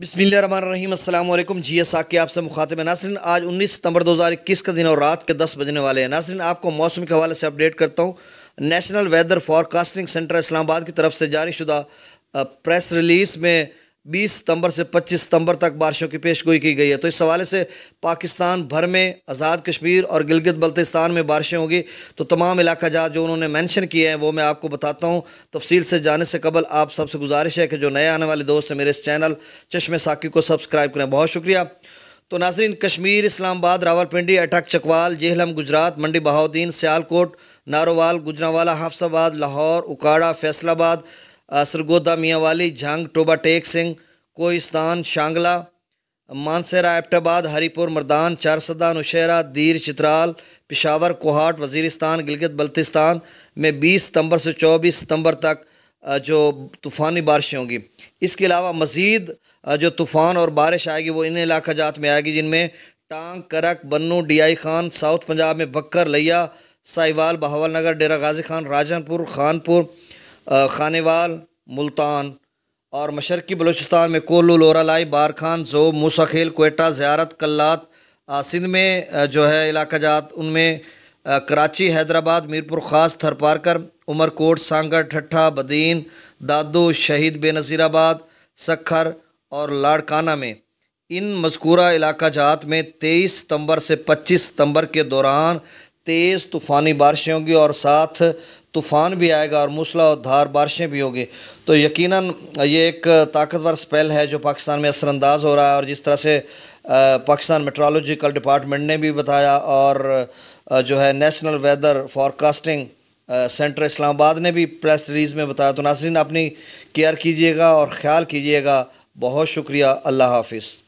Bismil G S आके आपसे मुखातब है नासरन आज 19 सितंबर 2021 का दिन और रात के 10 बजने वाले हैं नासरन आपको मौसम के हवाले से अपडेट करता हूँ national weather forecasting centre Islamabad की तरफ से जारी शुदा प्रेस रिलीज़ में 20 सितंबर से 25 सितंबर तक बारिशों की पेशगोई की गई है तो इस हवाले से पाकिस्तान भर में आज़ाद कश्मीर और गिलगित बल्तिस्तान में बारिशें होगी तो तमाम इलाका जहाँ जो उन्होंने मेंशन किए हैं वो मैं आपको बताता हूँ तफसील से जाने से कबल आप सबसे गुजारिश है कि जो नए आने वाले दोस्त हैं मेरे इस चैनल चश्मे साकी को सब्सक्राइब करें बहुत शुक्रिया तो नाजरीन कश्मीर इस्लामाबाद रावलपिंडी अटक चकवाल जेहलम गुजरात मंडी बहाउद्दीन सियालकोट नारोवाल गुजरावाला हाफसाबाद लाहौर उकाड़ा फैसलाबाद सरगोदा मियाँ वाली झांग टोबा टेक सिंह कोइस्तान शांगला मानसरा एबटाबाद हरीपुर मरदान चारसदा नुशहरा दीर चित्राल पिशावर कोहाट वजीरिस्तान गिलगित बल्तिस्तान में 20 सितंबर से 24 सितंबर तक जो तूफ़ानी बारिशें होंगी इसके अलावा मज़ीद जो तूफ़ान और बारिश आएगी वो इन इलाका जात में आएगी जिनमें टांग करक बन्नू डियाई खान साउथ पंजाब में बक्कर लिया साहिवाल बहावल नगर डेरा गाजी खान राजनपुर खानपुर खानेवाल मुल्तान और मशरक़ी बलोचिस्तान में कोलू लोरालाई बारखान जोब मूसाखेल कोयटा ज़्यारत कल्लात सिंध में जो है इलाका जात उनमें कराची हैदराबाद मीरपुर ख़ास थरपारकर उमरकोट सांगर ठट्ठा बदीन दादू शहीद बेनज़ीराबाद सखर और लाड़काना में इन मजकूरा इलाका जात में तेईस सितम्बर से पच्चीस सितम्बर के दौरान तेज़ तूफ़ानी बारिशें होंगी और साथ तूफ़ान भी आएगा और मूसला धार बारिशें भी होगी तो यकीनन ये एक ताकतवर स्पेल है जो पाकिस्तान में असरानंदाज हो रहा है और जिस तरह से पाकिस्तान मेट्रोलॉजिकल डिपार्टमेंट ने भी बताया और जो है national weather forecasting centre Islamabad ने भी प्रेस रिलीज़ में बताया तो नाजरीन अपनी केयर कीजिएगा और ख्याल कीजिएगा बहुत शुक्रिया अल्लाह हाफिज़